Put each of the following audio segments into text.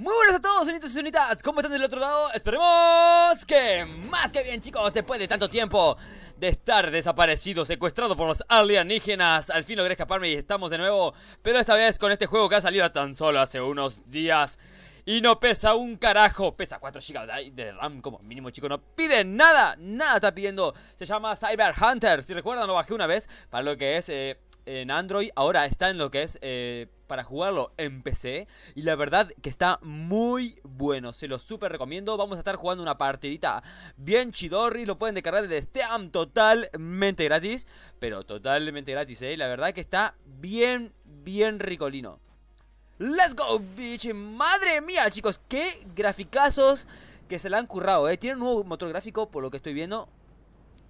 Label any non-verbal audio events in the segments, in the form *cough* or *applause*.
Muy buenas a todos, sonitos y sonitas, ¿cómo están del otro lado? Esperemos que más que bien chicos, después de tanto tiempo de estar desaparecido, secuestrado por los alienígenas, al fin logré escaparme y estamos de nuevo, pero esta vez con este juego que ha salido tan solo hace unos días y no pesa un carajo, pesa 4 GB de RAM como mínimo chicos, no pide nada, nada está pidiendo, se llama Cyber Hunter, si recuerdan lo bajé una vez para lo que es... Eh, en Android, ahora está en lo que es eh, para jugarlo en PC. Y la verdad que está muy bueno, se lo súper recomiendo. Vamos a estar jugando una partidita bien chidorri, lo pueden descargar desde Steam totalmente gratis. Pero totalmente gratis, ¿eh? La verdad que está bien, bien ricolino. ¡Let's go, bitch! ¡Madre mía, chicos! ¡Qué graficazos que se le han currado, eh! Tiene un nuevo motor gráfico, por lo que estoy viendo.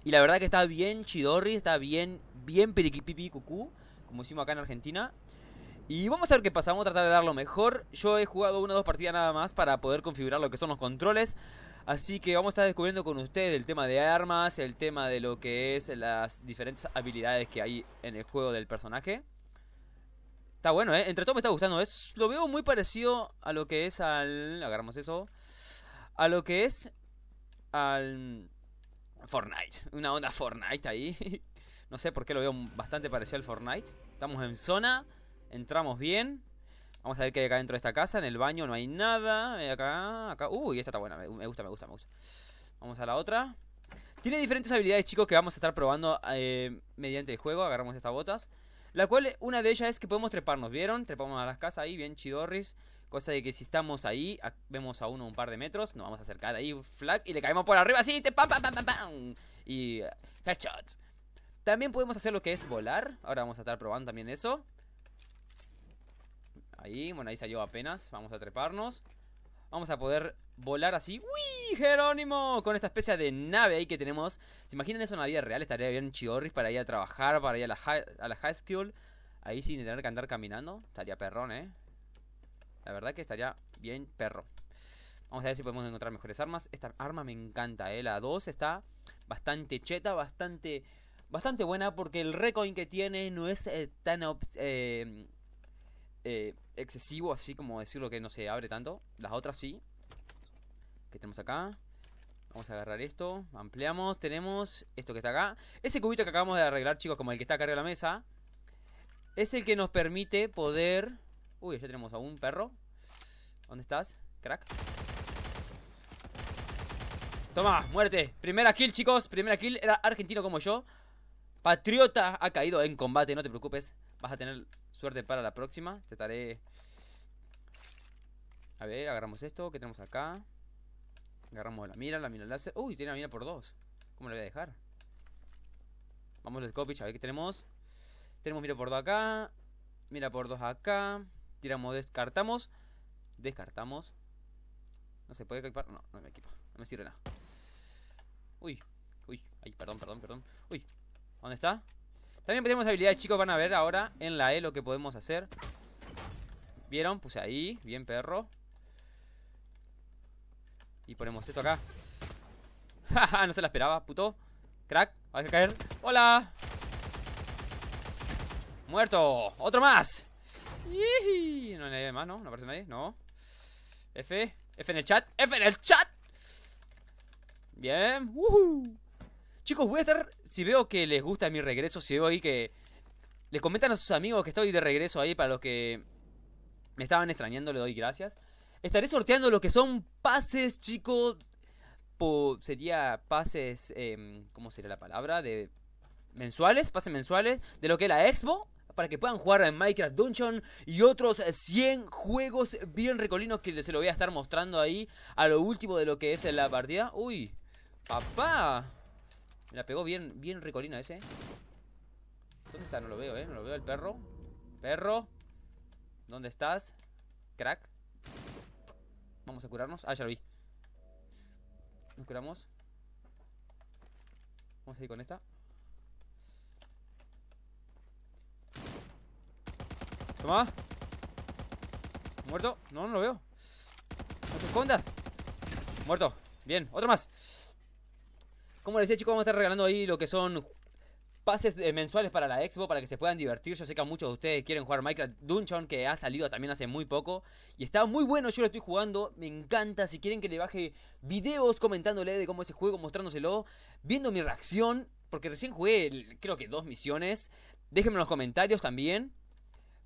Y la verdad que está bien chidorri, está bien, bien periquipipi cucú como hicimos acá en Argentina. Y vamos a ver qué pasa, vamos a tratar de dar lo mejor. Yo he jugado una o dos partidas nada más para poder configurar lo que son los controles. Así que vamos a estar descubriendo con ustedes el tema de armas, el tema de lo que es las diferentes habilidades que hay en el juego del personaje. Está bueno, ¿eh? Entre todo me está gustando. Es, lo veo muy parecido a lo que es al... Agarramos eso. A lo que es al... Fortnite. Una onda Fortnite ahí. *laughs* No sé por qué lo veo bastante parecido al Fortnite. Estamos en zona. Entramos bien. Vamos a ver qué hay acá dentro de esta casa. En el baño no hay nada. Eh, acá, acá. Uy, esta está buena. Me gusta, me gusta, me gusta. Vamos a la otra. Tiene diferentes habilidades, chicos, que vamos a estar probando eh, mediante el juego. Agarramos estas botas. La cual, una de ellas es que podemos treparnos, ¿vieron? Trepamos a las casas ahí, bien chidorris. Cosa de que si estamos ahí, vemos a uno un par de metros, nos vamos a acercar ahí, flag, y le caemos por arriba así, te pam, pam, pam, pam, Y eh, headshot. También podemos hacer lo que es volar. Ahora vamos a estar probando también eso. Ahí, bueno, ahí salió apenas. Vamos a treparnos. Vamos a poder volar así. ¡Uy, Jerónimo! Con esta especie de nave ahí que tenemos. ¿Se imaginan eso en la vida real? Estaría bien chidorris para ir a trabajar, para ir a la, high, a la high school. Ahí sin tener que andar caminando. Estaría perrón, ¿eh? La verdad que estaría bien perro. Vamos a ver si podemos encontrar mejores armas. Esta arma me encanta, ¿eh? La 2 está bastante cheta, bastante bastante buena porque el recoin que tiene no es eh, tan eh, eh, excesivo, así como decirlo que no se abre tanto. Las otras sí. Que tenemos acá. Vamos a agarrar esto, ampliamos, tenemos esto que está acá. Ese cubito que acabamos de arreglar, chicos, como el que está acá arriba de la mesa, es el que nos permite poder... Uy, ya tenemos a un perro. ¿Dónde estás, crack? Toma, muerte. Primera kill, chicos, primera kill. Era argentino como yo. Patriota ha caído en combate, no te preocupes. Vas a tener suerte para la próxima. Te estaré... A ver, agarramos esto. ¿Qué tenemos acá? Agarramos la mira, la mira láser. Uy, tiene la mira por dos. ¿Cómo la voy a dejar? Vamos al Scopich, a ver qué tenemos. Tenemos mira por dos acá. Mira por dos acá. Tiramos, descartamos. Descartamos. No se puede equipar. No, no me equipo. No me sirve nada. Uy, uy. Ay, perdón, perdón, perdón. Uy, ¿Dónde está? También tenemos habilidades, chicos, van a ver ahora en la E lo que podemos hacer. ¿Vieron? Puse ahí, bien perro. Y ponemos esto acá. *laughs* no se la esperaba, puto. Crack, va a caer. ¡Hola! ¡Muerto! ¡Otro más! No hay nadie más, ¿no? ¿No aparece nadie? No. F. F en el chat. F en el chat. Bien. ¡Woohoo! Chicos, voy Si veo que les gusta mi regreso, si veo ahí que. Les comentan a sus amigos que estoy de regreso ahí para los que me estaban extrañando, le doy gracias. Estaré sorteando lo que son pases, chicos. sería pases, em, ¿cómo sería la palabra? De mensuales, pases mensuales de lo que es la Expo. Para que puedan jugar en Minecraft Dungeon y otros 100 juegos bien recolinos que se lo voy a estar mostrando ahí a lo último de lo que es la partida. Uy, papá. Me la pegó bien, bien recolina ese. ¿eh? ¿Dónde está? No lo veo, ¿eh? No lo veo el perro. Perro. ¿Dónde estás? Crack. Vamos a curarnos. Ah, ya lo vi. Nos curamos. Vamos a ir con esta. Toma. Muerto. No, no lo veo. No te Muerto. Bien, otro más como les decía chicos, vamos a estar regalando ahí lo que son pases eh, mensuales para la Expo para que se puedan divertir. Yo sé que a muchos de ustedes quieren jugar Minecraft Dungeon, que ha salido también hace muy poco. Y está muy bueno, yo lo estoy jugando, me encanta. Si quieren que le baje videos comentándole de cómo es el juego, mostrándoselo, viendo mi reacción, porque recién jugué creo que dos misiones. Déjenme en los comentarios también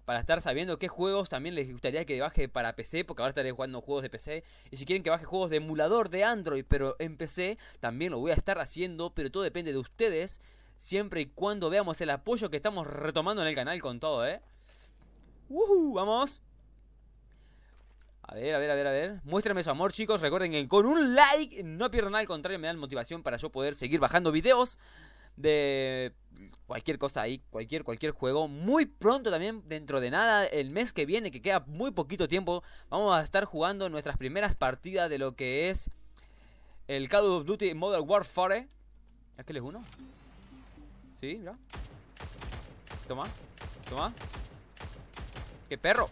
para estar sabiendo qué juegos también les gustaría que baje para PC, porque ahora estaré jugando juegos de PC. Y si quieren que baje juegos de emulador de Android, pero en PC, también lo voy a estar haciendo, pero todo depende de ustedes, siempre y cuando veamos el apoyo que estamos retomando en el canal con todo, ¿eh? ¡Woohoo! ¡Vamos! A ver, a ver, a ver, a ver. Muéstrame su amor, chicos. Recuerden que con un like no pierdo nada, al contrario, me dan motivación para yo poder seguir bajando videos de cualquier cosa ahí, cualquier, cualquier juego. Muy pronto también, dentro de nada, el mes que viene, que queda muy poquito tiempo, vamos a estar jugando nuestras primeras partidas de lo que es el Call of Duty Modern Warfare. ¿qué les uno? Sí, mira. Toma, toma. ¡Qué perro!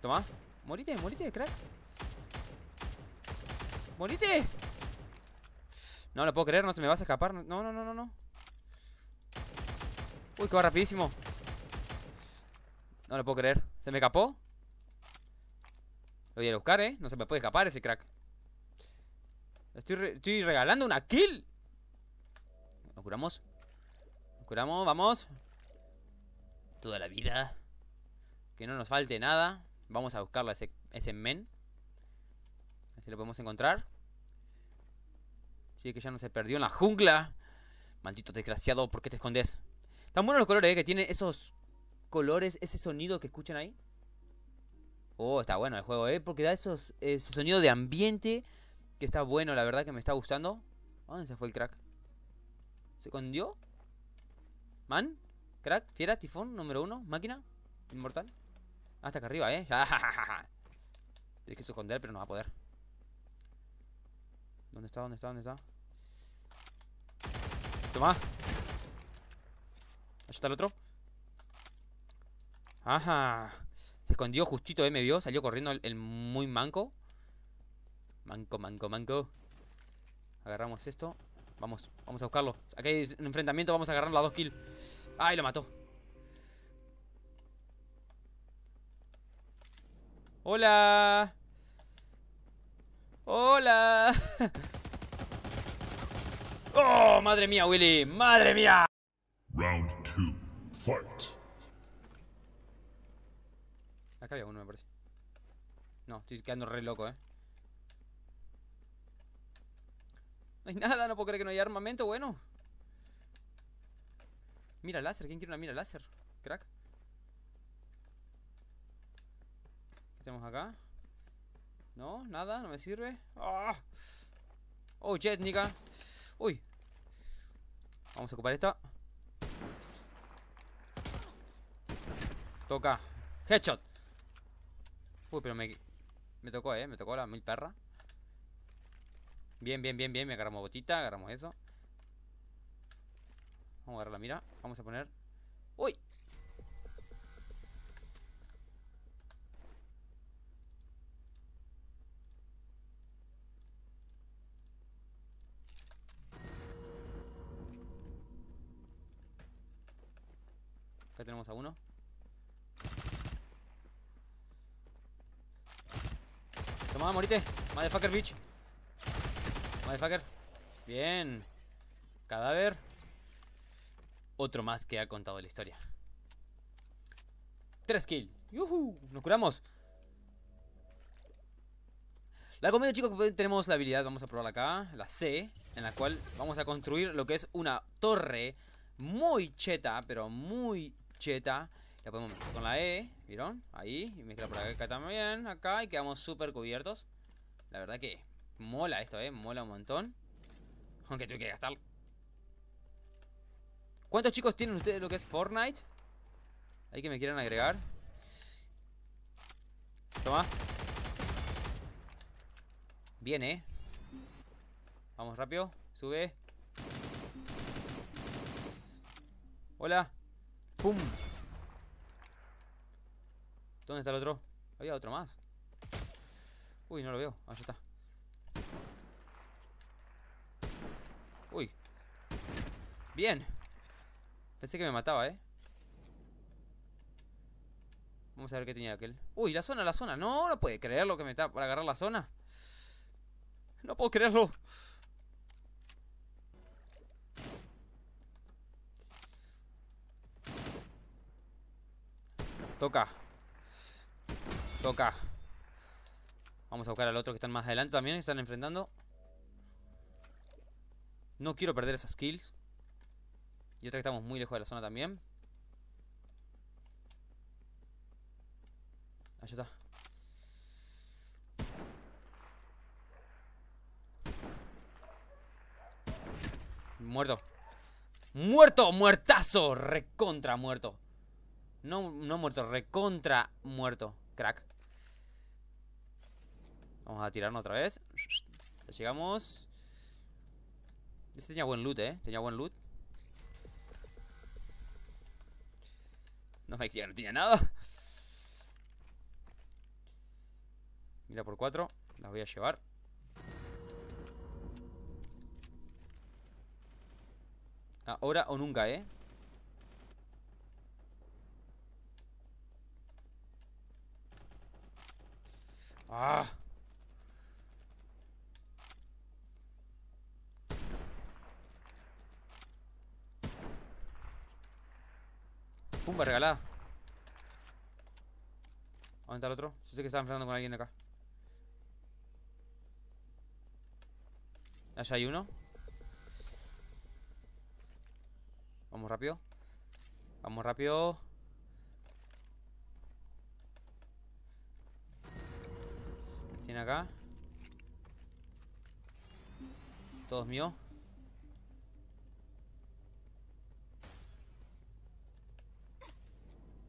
Toma, morite, morite, crack. Morite. No lo puedo creer, no se me vas a escapar. No, no, no, no, no. Uy, que va rapidísimo. No lo puedo creer. ¿Se me escapó? Lo voy a buscar, ¿eh? No se me puede escapar ese crack. Estoy, regalando una kill. Nos curamos. Nos curamos, vamos. Toda la vida. Que no nos falte nada. Vamos a buscarla ese, ese men. Así lo podemos encontrar. Sí, que ya no se perdió en la jungla. Maldito desgraciado, ¿por qué te escondes? Tan buenos los colores, ¿eh? Que tiene esos colores, ese sonido que escuchan ahí. Oh, está bueno el juego, ¿eh? Porque da esos, ese sonido de ambiente que está bueno, la verdad que me está gustando. ¿Dónde se fue el crack? ¿Se escondió? ¿Man? ¿Crack? ¿Fiera? ¿Tifón? ¿Número uno? ¿Máquina? ¿Inmortal? Hasta ah, acá arriba, ¿eh? *laughs* Tienes que esconder, pero no va a poder. ¿Dónde está? ¿Dónde está? ¿Dónde está? Toma. ahí está el otro? Ajá. Se escondió justito, ¿eh? Me vio. Salió corriendo el, muy manco. Manco, manco, manco. Agarramos esto. Vamos, vamos a buscarlo. Aquí hay un enfrentamiento. Vamos a agarrarlo a dos kills. ¡Ay, lo mató! ¡Hola! ¡Hola! ¡Oh, madre mía, Willy! ¡Madre mía! Round two, Fight. Acá había uno, me parece. No, estoy quedando re loco, eh. No hay nada, no puedo creer que no haya armamento, bueno. Mira láser, ¿quién quiere una mira láser? Crack. ¿Qué tenemos acá? No, nada, no me sirve. ¡Ah! ¡Oh! oh, Uy. Vamos a ocupar esto. Toca. Headshot. Uy, pero me... Me tocó, eh. Me tocó la mil perra. Bien, bien, bien, bien. Me agarramos botita. Agarramos eso. Vamos a agarrar la mira. Vamos a poner... Uy. morite. Motherfucker, bitch. Motherfucker. Bien. Cadáver. Otro más que ha contado la historia. Tres kill ¡Yuhu! Nos curamos. La comida, chicos, tenemos la habilidad, vamos a probarla acá, la C, en la cual vamos a construir lo que es una torre muy cheta, pero muy cheta, la podemos meter con la E, ¿vieron? Ahí, y mezclar por acá también, acá, y quedamos súper cubiertos. La verdad que mola esto, ¿eh? Mola un montón. Aunque tuve que gastar. ¿Cuántos chicos tienen ustedes lo que es Fortnite? Ahí que me quieran agregar. Toma. Bien, ¿eh? Vamos rápido. Sube. Hola. ¡Pum! ¿Dónde está el otro? Había otro más. Uy, no lo veo. Ahí está. Uy. Bien. Pensé que me mataba, ¿eh? Vamos a ver qué tenía aquel. Uy, la zona, la zona. No, no puede creer lo que me está para agarrar la zona. No puedo creerlo. Toca. Toca. Vamos a buscar al otro que están más adelante también. Están enfrentando. No quiero perder esas kills. Y otra que estamos muy lejos de la zona también. Allá está. Muerto. Muerto, muertazo. Recontra muerto. No, no muerto, recontra muerto crack Vamos a tirarnos otra vez llegamos Este tenía buen loot, eh Tenía buen loot No me no tenía nada Mira por cuatro la voy a llevar Ahora o nunca, eh ¡Ah! Pumba regalada. ¿Dónde el otro? Yo sé que estaba enfrentando con alguien de acá. Allá hay uno. Vamos rápido. Vamos rápido. Tiene acá. Todos míos.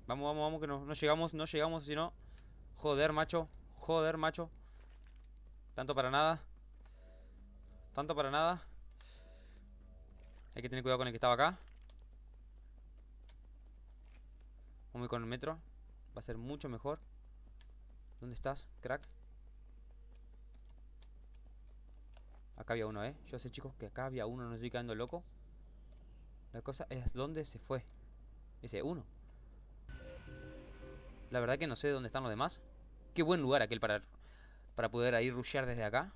Vamos, vamos, vamos, que no, no llegamos, no llegamos, si no. Joder, macho. Joder, macho. Tanto para nada. Tanto para nada. Hay que tener cuidado con el que estaba acá. Vamos con el metro. Va a ser mucho mejor. ¿Dónde estás, crack? Acá había uno, ¿eh? Yo sé, chicos, que acá había uno, no estoy quedando loco. La cosa es dónde se fue. Ese uno. La verdad que no sé dónde están los demás. Qué buen lugar aquel para, para poder ahí rushear desde acá.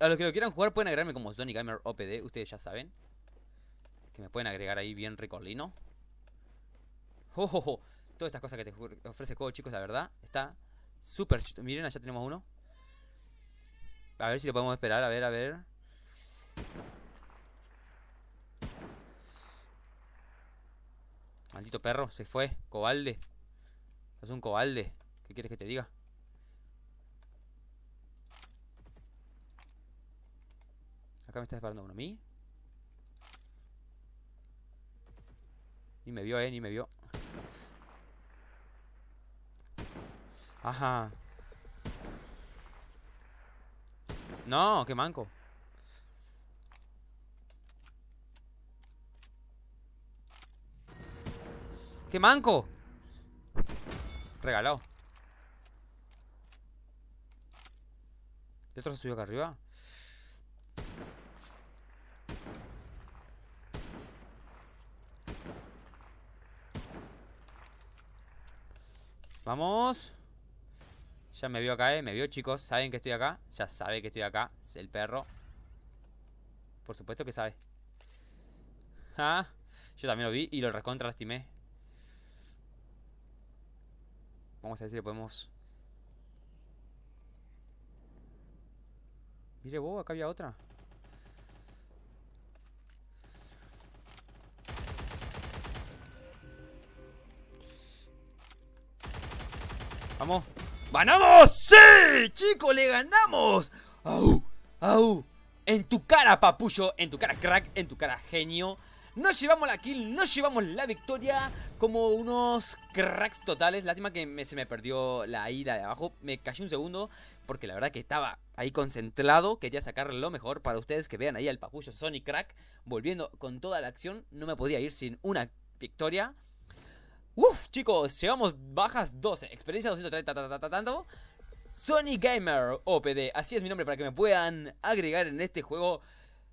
A los que lo quieran jugar pueden agregarme como Sonic Gamer OPD, ustedes ya saben. Que me pueden agregar ahí bien ricordino. ¡Oh, oh, oh, Todas estas cosas que te ofrece el juego, chicos, la verdad, está súper chido. Miren, allá tenemos uno. A ver si lo podemos esperar, a ver, a ver. Maldito perro, se fue. Cobalde. Es un cobalde. ¿Qué quieres que te diga? Acá me está disparando uno a mí. Ni me vio, eh, ni me vio. Ajá. No, qué manco. ¡Qué manco! Regalado. ¿Y otro se subió acá arriba? Vamos. Ya me vio acá, eh, me vio chicos Saben que estoy acá, ya sabe que estoy acá Es El perro Por supuesto que sabe ah, Yo también lo vi y lo recontra lastimé Vamos a ver si podemos Mire vos, acá había otra Vamos ¡Ganamos! ¡Sí! ¡Chico, le ganamos! ¡Au! ¡Au! En tu cara, papullo, en tu cara, crack, en tu cara, genio. Nos llevamos la kill, nos llevamos la victoria como unos cracks totales. Lástima que se me perdió la ida de abajo. Me callé un segundo porque la verdad que estaba ahí concentrado. Quería sacar lo mejor para ustedes que vean ahí al papullo Sonic Crack volviendo con toda la acción. No me podía ir sin una victoria. Uf, chicos, llevamos bajas 12. Experiencia 230, tanto. Sony Gamer OPD. Así es mi nombre para que me puedan agregar en este juego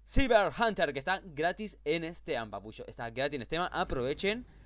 Cyber Hunter que está gratis en este papucho. Está gratis en este Steam. Aprovechen.